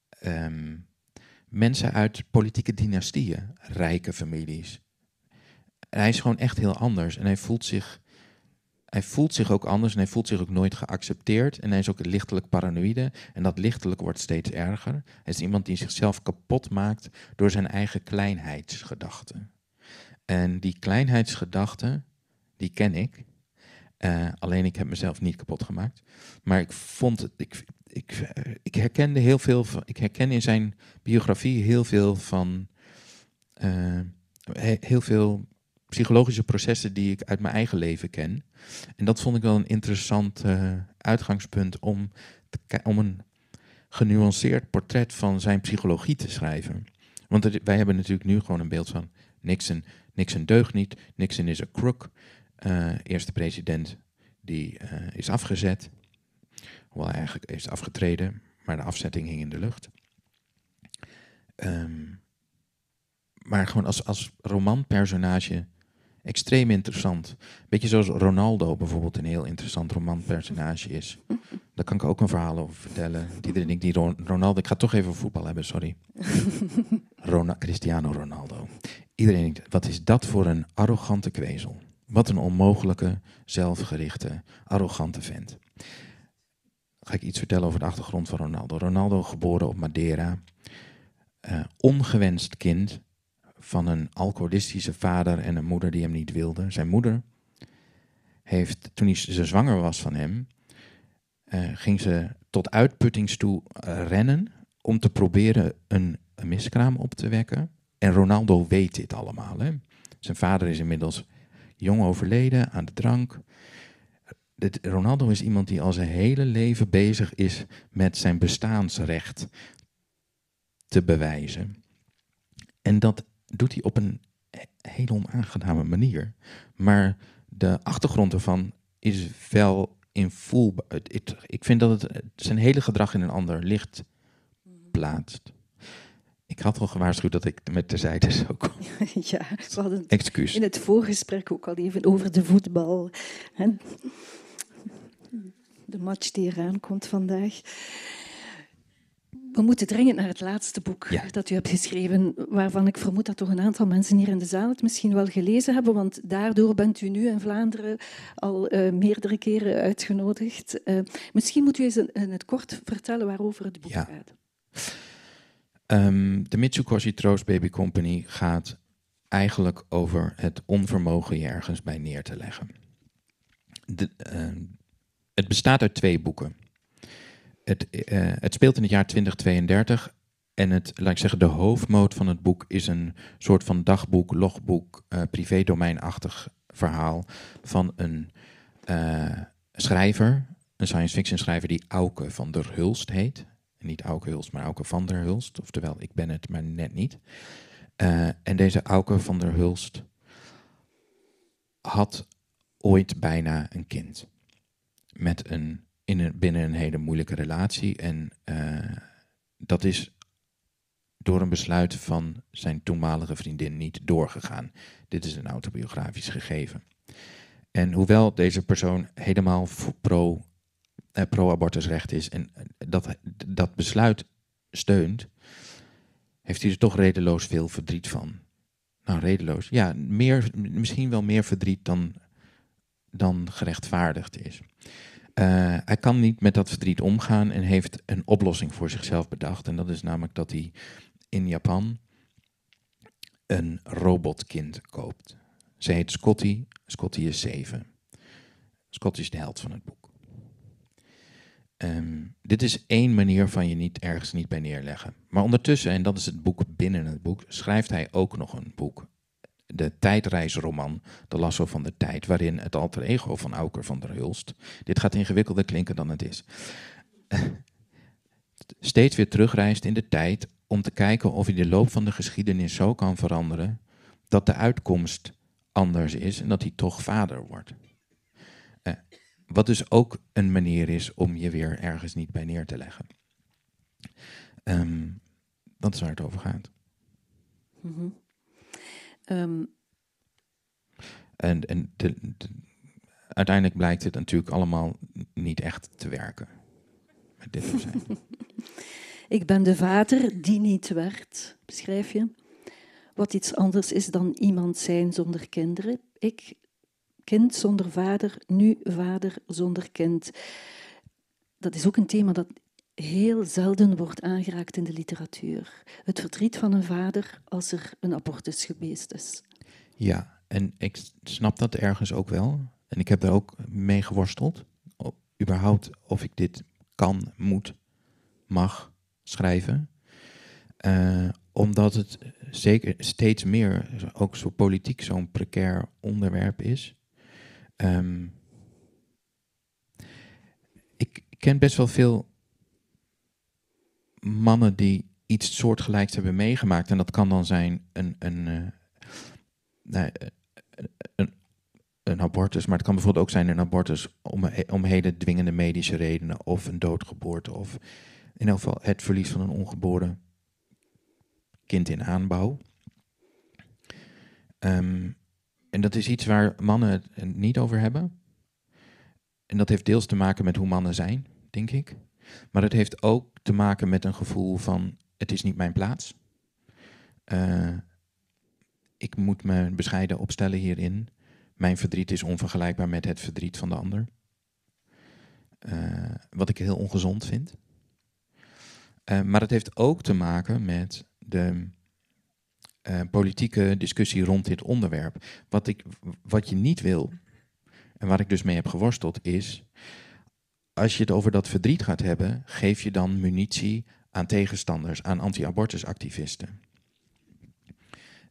ehm, mensen uit politieke dynastieën, rijke families, hij is gewoon echt heel anders. En hij voelt zich, hij voelt zich ook anders en hij voelt zich ook nooit geaccepteerd. En hij is ook lichtelijk paranoïde. En dat lichtelijk wordt steeds erger. Hij is iemand die zichzelf kapot maakt door zijn eigen kleinheidsgedachten. En die kleinheidsgedachten, die ken ik. Eh, alleen ik heb mezelf niet kapot gemaakt. Maar ik vond het. Ik, ik, ik herkende heel veel. ik herken in zijn biografie heel veel van. Eh, heel veel psychologische processen die ik uit mijn eigen leven ken. En dat vond ik wel een interessant eh, uitgangspunt om, om een genuanceerd portret van zijn psychologie te schrijven. Want wij hebben natuurlijk nu gewoon een beeld van Nixon. Nixon deugt niet, Nixon is een crook. Eh, eerste president die eh, is afgezet. Hoewel hij eigenlijk is afgetreden, maar de afzetting hing in de lucht. Ehm, maar gewoon als, als romanpersonage extreem interessant. Beetje zoals Ronaldo bijvoorbeeld een heel interessant romanpersonage is. Daar kan ik ook een verhaal over vertellen. Iedereen die Ronaldo. Ik ga toch even voetbal hebben, sorry. (laughs) Cristiano Ronaldo. Iedereen wat is dat voor een arrogante kwezel? Wat een onmogelijke, zelfgerichte, arrogante vent. Ga ik iets vertellen over de achtergrond van Ronaldo. Ronaldo geboren op Madeira. Eh, ongewenst kind van een alcoholistische vader en een moeder die hem niet wilde. Zijn moeder heeft, toen hij, ze zwanger was van hem, eh, ging ze tot uitputtings eh, rennen om te proberen een, miskraam op te wekken. En Ronaldo weet dit allemaal. Hè? Zijn vader is inmiddels jong overleden aan de drank. Ronaldo is iemand die al zijn hele leven bezig is met zijn bestaansrecht te bewijzen. En dat doet hij op een hele onaangename manier. Maar de achtergrond ervan is wel in full. Ik vind dat het zijn hele gedrag in een ander licht plaatst. Ik had al gewaarschuwd dat ik met de zijde zou komen. (laughs) Ja, we hadden Excuus. in het voorgesprek ook al even over de voetbal. De match die eraan komt vandaag. We moeten dringend naar het laatste boek dat u hebt geschreven, waarvan ik vermoed dat toch een aantal mensen hier in de zaal het misschien wel gelezen hebben, want daardoor bent u nu in Vlaanderen al eh, meerdere keren uitgenodigd. Eh, misschien moet u eens in het kort vertellen waarover het boek ja. gaat. Um, de Mitsukoshi Troost Baby Company gaat eigenlijk over het onvermogen je ergens bij neer te leggen. De, ehm, het bestaat uit twee boeken het, eh, het speelt in het jaar 2032 en het, laat ik zeggen, de hoofdmoot van het boek is een soort van dagboek, logboek, eh, privé domeinachtig verhaal van een eh, schrijver, een science fiction schrijver die Auke van der Hulst heet. Niet Auke Hulst, maar Auke van der Hulst. Oftewel, ik ben het, maar net niet. en deze Auke van der Hulst had ooit bijna een kind met een in een, binnen een hele moeilijke relatie. En eh, dat is door een besluit van zijn toenmalige vriendin niet doorgegaan. Dit is een autobiografisch gegeven. En hoewel deze persoon helemaal pro, eh, pro-abortusrecht is en eh, dat, dat besluit steunt, heeft hij er toch redeloos veel verdriet van. Nou, redeloos. Ja, meer, misschien wel meer verdriet dan, dan gerechtvaardigd is. Eh, hij kan niet met dat verdriet omgaan en heeft een oplossing voor zichzelf bedacht. En dat is namelijk dat hij in Japan een robotkind koopt. Ze heet Scotty. Scotty is zeven. Scotty is de held van het boek. Ehm, dit is één manier van je niet ergens niet bij neerleggen. Maar ondertussen, en dat is het boek binnen het boek, schrijft hij ook nog een boek de tijdreisroman De Lasso van de Tijd, waarin het alter ego van Auker van der Hulst. Dit gaat ingewikkelder klinken dan het is. (laughs) steeds weer terugreist in de tijd om te kijken of hij de loop van de geschiedenis zo kan veranderen dat de uitkomst anders is en dat hij toch vader wordt. Eh, wat dus ook een manier is om je weer ergens niet bij neer te leggen. Ehm, dat is waar het over gaat. Mm Ehm, en en uiteindelijk blijkt het natuurlijk allemaal niet echt te werken. Met dit (laughs) Ik ben de vader die niet werd, beschrijf je. Wat iets anders is dan iemand zijn zonder kinderen. Ik, kind zonder vader, nu vader zonder kind. Dat is ook een thema dat heel zelden wordt aangeraakt in de literatuur. Het verdriet van een vader als er een abortus geweest is. Ja, en ik snap dat ergens ook wel. En ik heb daar ook mee geworsteld. überhaupt of ik dit kan, moet, mag schrijven. Eh, omdat het zeker steeds meer ook zo politiek zo'n precair onderwerp is. Ehm, ik ken best wel veel mannen die iets soortgelijks hebben meegemaakt. En dat kan dan zijn een, een, eh, eh, een, een, abortus, maar het kan bijvoorbeeld ook zijn een abortus om, om hele dwingende medische redenen of een doodgeboorte of in elk geval het verlies van een ongeboren kind in aanbouw. Ehm, en dat is iets waar mannen het eh, niet over hebben. En dat heeft deels te maken met hoe mannen zijn, denk ik. Maar het heeft ook te maken met een gevoel van het is niet mijn plaats. Eh, ik moet me bescheiden opstellen hierin. Mijn verdriet is onvergelijkbaar met het verdriet van de ander. Eh, wat ik heel ongezond vind. Eh, maar het heeft ook te maken met de politieke discussie rond dit onderwerp. Wat, ik, wat je niet wil, en waar ik dus mee heb geworsteld, is als je het over dat verdriet gaat hebben, geef je dan munitie aan tegenstanders, aan anti-abortusactivisten.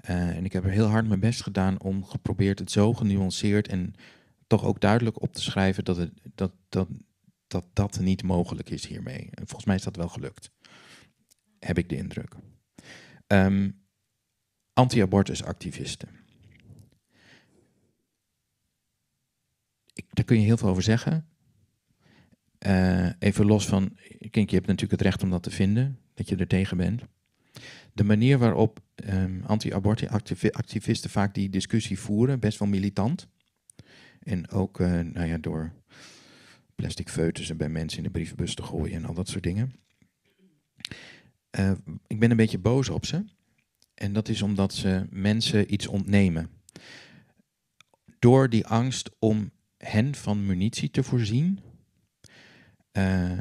Uh, en ik heb er heel hard mijn best gedaan om geprobeerd het zo genuanceerd en toch ook duidelijk op te schrijven dat het, dat, dat, dat, dat niet mogelijk is hiermee. En volgens mij is dat wel gelukt. Heb ik de indruk. Um, Anti-abortusactivisten. Daar kun je heel veel over zeggen. Eh, even los van, kijk, je hebt natuurlijk het recht om dat te vinden, dat je er tegen bent. De manier waarop ehm, anti-abortie-activisten vaak die discussie voeren, best wel militant. En ook eh, nou ja, door plastic foetussen bij mensen in de brievenbus te gooien en al dat soort dingen. Eh, ik ben een beetje boos op ze. En dat is omdat ze mensen iets ontnemen. Door die angst om hen van munitie te voorzien, eh,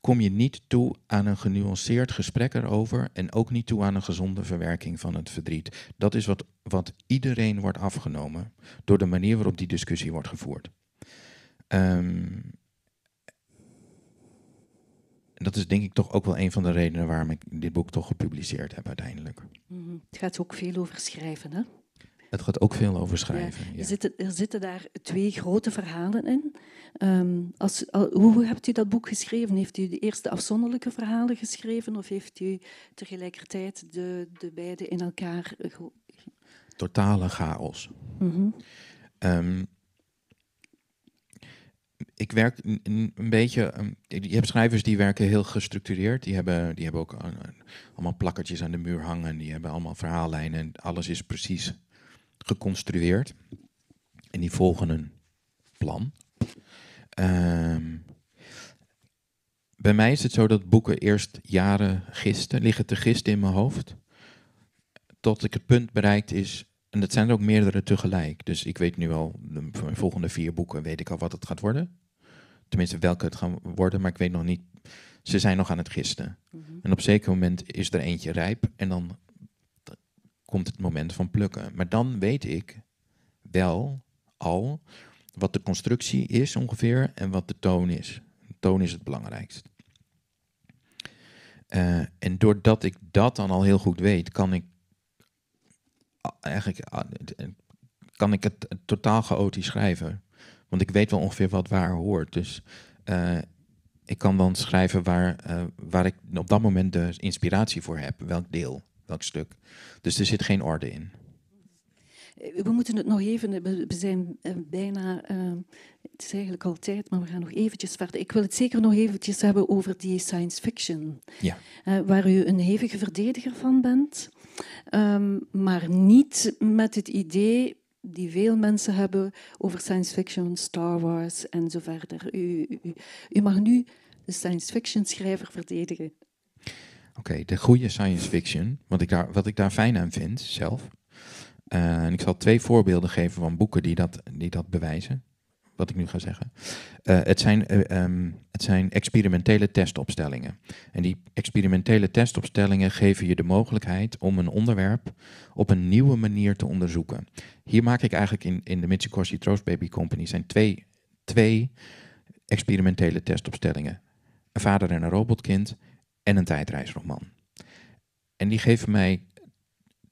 kom je niet toe aan een genuanceerd gesprek erover en ook niet toe aan een gezonde verwerking van het verdriet. Dat is wat, wat iedereen wordt afgenomen door de manier waarop die discussie wordt gevoerd. Ehm, dat is denk ik toch ook wel een van de redenen waarom ik dit boek toch gepubliceerd heb uiteindelijk. Mm, het gaat ook veel over schrijven, hè? Het gaat ook veel over schrijven. Ja. Er, zitten, er zitten daar twee grote verhalen in. Ehm, als, hoe hebt u dat boek geschreven? Heeft u de eerste afzonderlijke verhalen geschreven of heeft u tegelijkertijd de, de beide in elkaar... Totale chaos. Mhm. Ehm, ik werk een, een beetje. Ehm, je hebt schrijvers die werken heel gestructureerd. Die hebben, die hebben ook allemaal plakkertjes aan de muur hangen. Die hebben allemaal verhaallijnen. Alles is precies geconstrueerd. En die volgen een plan. Ehm, bij mij is het zo dat boeken eerst jaren gisten, liggen te gisten in mijn hoofd. Tot ik het punt bereikt is, en dat zijn er ook meerdere tegelijk. Dus ik weet nu al, voor mijn volgende vier boeken weet ik al wat het gaat worden. Tenminste, welke het gaan worden, maar ik weet nog niet. Ze zijn nog aan het gisten. Mhm. En op zeker moment is er eentje rijp en dan komt het moment van plukken. Maar dan weet ik wel al wat de constructie is ongeveer en wat de toon is. De toon is het belangrijkst. Eh, en doordat ik dat dan al heel goed weet, kan ik eigenlijk ah, kan ik het totaal chaotisch schrijven. Want ik weet wel ongeveer wat waar hoort. Dus eh, ik kan dan schrijven waar, eh, waar ik op dat moment de inspiratie voor heb, welk deel dat stuk. Dus er zit geen orde in. Eh, we moeten het nog even, we zijn eh, bijna, eh, het is eigenlijk al tijd, maar we gaan nog eventjes verder. Ik wil het zeker nog eventjes hebben over die science fiction, ja. waar u een hevige verdediger van bent, ehm, maar niet met het idee die veel mensen hebben over science fiction, Star Wars en zo verder. u, u mag nu de science fiction schrijver verdedigen. Oké, de goede science fiction, wat ik, daar, wat ik daar fijn aan vind zelf. Eh, en ik zal twee voorbeelden geven van boeken die dat, die dat bewijzen, wat ik nu ga zeggen. Eh, het, zijn, eh, ehm, het zijn experimentele testopstellingen. En die experimentele testopstellingen geven je de mogelijkheid om een onderwerp op een nieuwe manier te onderzoeken. Hier maak ik eigenlijk in, in de Mitsukoshi Troost Baby Company zijn twee, twee experimentele testopstellingen. Een vader en een robotkind en een tijdreisroman. En die geven mij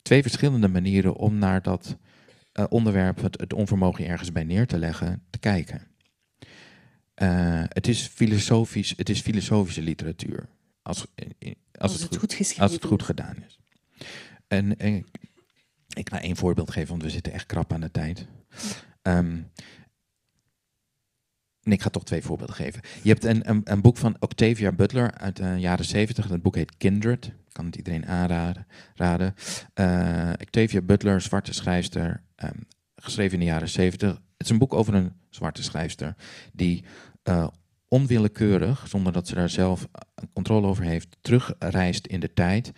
twee verschillende manieren om naar dat eh, onderwerp, het, onvermogen ergens bij neer te leggen, te kijken. Eh, het, is filosofisch, het is filosofische literatuur. Als, eh, als, als het, goed, als het goed gedaan is. En, ik ga één voorbeeld geven, want we zitten echt krap aan de tijd. Ehm, Nee, ik ga toch twee voorbeelden geven. Je hebt een, een, een boek van Octavia Butler uit de eh, jaren zeventig. Dat boek heet Kindred. Ik kan het iedereen aanraden. Raden. Eh, Octavia Butler, zwarte schrijfster. Ehm, geschreven in de jaren zeventig. Het is een boek over een zwarte schrijfster. Die eh, onwillekeurig, zonder dat ze daar zelf controle over heeft, terugreist in de tijd.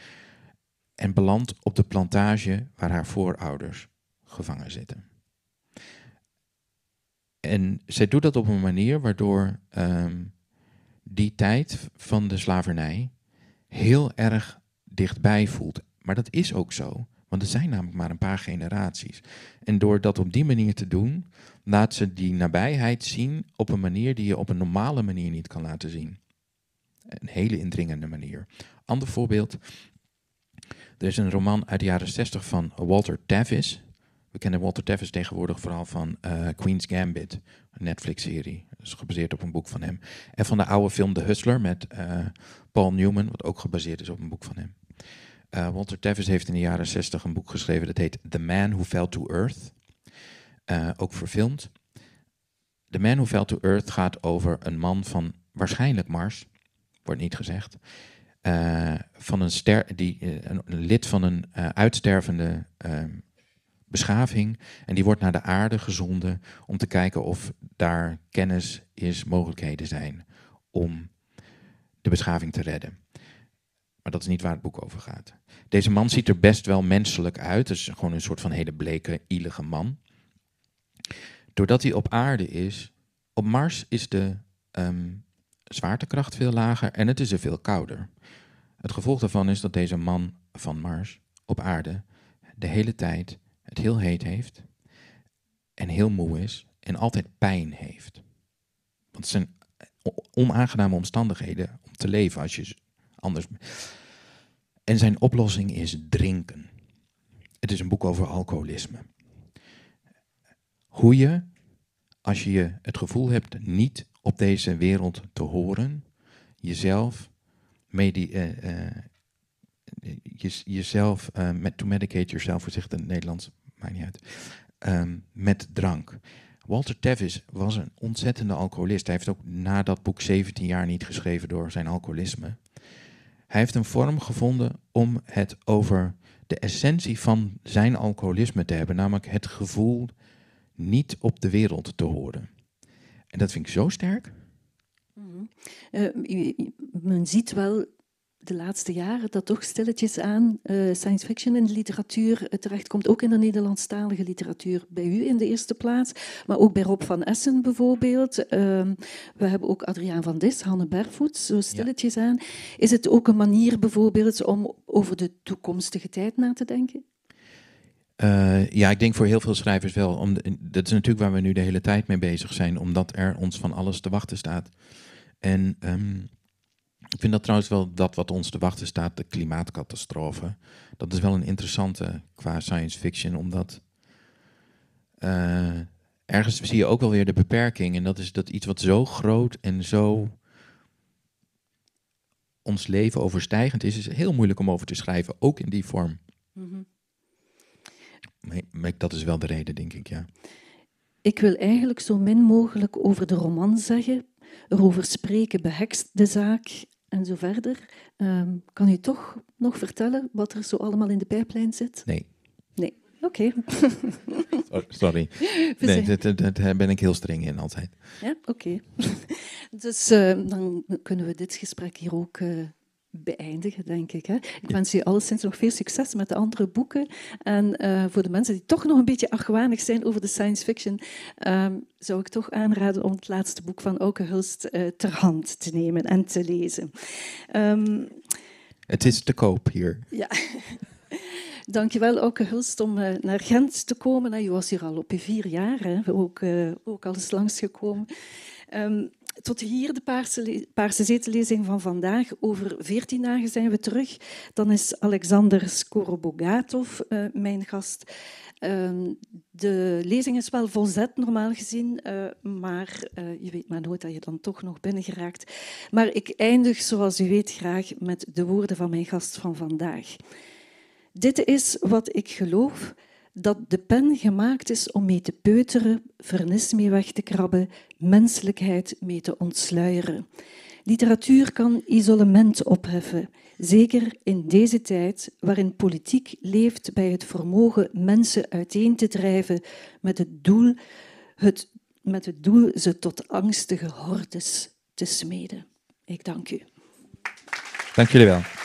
En belandt op de plantage waar haar voorouders gevangen zitten. En zij doet dat op een manier waardoor ehm, die tijd van de slavernij heel erg dichtbij voelt. Maar dat is ook zo, want er zijn namelijk maar een paar generaties. En door dat op die manier te doen, laat ze die nabijheid zien op een manier die je op een normale manier niet kan laten zien. Een hele indringende manier. Ander voorbeeld. Er is een roman uit de jaren 60 van Walter Tavis. We kennen Walter Teffers tegenwoordig vooral van eh, Queen's Gambit, een Netflix-serie. Dat is gebaseerd op een boek van hem. En van de oude film The Hustler met eh, Paul Newman, wat ook gebaseerd is op een boek van hem. Eh, Walter Teffers heeft in de jaren 60 een boek geschreven dat heet The Man Who Fell to Earth. ook verfilmd. The Man Who Fell to Earth gaat over een man van waarschijnlijk Mars, wordt niet gezegd. van een, ster die, een lid van een uitstervende ehm, beschaving en die wordt naar de aarde gezonden om te kijken of daar kennis is, mogelijkheden zijn om de beschaving te redden. Maar dat is niet waar het boek over gaat. Deze man ziet er best wel menselijk uit. Het is gewoon een soort van hele bleke, ielige man. Doordat hij op aarde is, op Mars is de ehm, zwaartekracht veel lager en het is er veel kouder. Het gevolg daarvan is dat deze man van Mars op aarde de hele tijd heel heet heeft en heel moe is en altijd pijn heeft. Want het zijn onaangename omstandigheden om te leven als je anders. En zijn oplossing is drinken. Het is een boek over alcoholisme. Hoe je, als je het gevoel hebt niet op deze wereld te horen, jezelf, medie, eh, eh, jezelf uh, to medicate yourself, voorzichtig in het Nederlands, maar niet uit. Ehm, met drank. Walter Tevis was een ontzettende alcoholist. Hij heeft ook na dat boek 17 jaar niet geschreven door zijn alcoholisme. Hij heeft een vorm gevonden om het over de essentie van zijn alcoholisme te hebben, namelijk het gevoel niet op de wereld te horen. En dat vind ik zo sterk. Mhm. Eh, men ziet wel de laatste jaren dat toch stilletjes aan eh, science fiction en literatuur eh, terechtkomt. Ook in de Nederlandstalige literatuur bij u in de eerste plaats, maar ook bij Rob van Essen bijvoorbeeld. Ehm, we hebben ook Adriaan van Dis, Hanne Bervoet, zo stilletjes aan. Is het ook een manier bijvoorbeeld om over de toekomstige tijd na te denken? Eh, ja, ik denk voor heel veel schrijvers wel. Om dat is natuurlijk waar we nu de hele tijd mee bezig zijn, omdat er ons van alles te wachten staat. En um, ik vind dat trouwens wel dat wat ons te wachten staat, de klimaatcatastrofe. Dat is wel een interessante qua science fiction, omdat eh, ergens zie je ook wel weer de beperking. En dat is dat iets wat zo groot en zo ons leven overstijgend is, is heel moeilijk om over te schrijven, ook in die vorm. Mhm. maar, dat is wel de reden, denk ik, ja. Ik wil eigenlijk zo min mogelijk over de roman zeggen, erover spreken behekst de zaak en zo verder. Ehm, kan u toch nog vertellen wat er zo allemaal in de pijplijn zit? Nee. Nee, oké. (laughs) Oh, sorry. Nee, daar ben ik heel streng in altijd. Ja, oké. (laughs) dus ehm, dan kunnen we dit gesprek hier ook eh, beëindigen, denk ik. Hè? Ik wens je alleszins nog veel succes met de andere boeken. En eh, voor de mensen die toch nog een beetje argwanig zijn over de science fiction, ehm, zou ik toch aanraden om het laatste boek van Auke Hulst eh, ter hand te nemen en te lezen. Ehm, het is te koop hier. Ja. (laughs) Dankjewel, Auke Hulst, om eh, naar Gent te komen. Nou, je was hier al op je vier jaar, Ook, ook al eens langsgekomen. Um, ehm, tot hier de paarse, paarse zetellezing van vandaag. Over veertien dagen zijn we terug. Dan is Alexander Skorobogatov uh, mijn gast. Ehm, de lezing is wel volzet normaal gezien, eh, maar eh, je weet maar nooit dat je dan toch nog binnen geraakt. Maar ik eindig, zoals u weet, graag met de woorden van mijn gast van vandaag. Dit is wat ik geloof dat de pen gemaakt is om mee te peuteren, vernis mee weg te krabben, menselijkheid mee te ontsluieren. Literatuur kan isolement opheffen, zeker in deze tijd waarin politiek leeft bij het vermogen mensen uiteen te drijven met het doel, het, met het doel ze tot angstige hordes te smeden. Ik dank u. Dank jullie wel.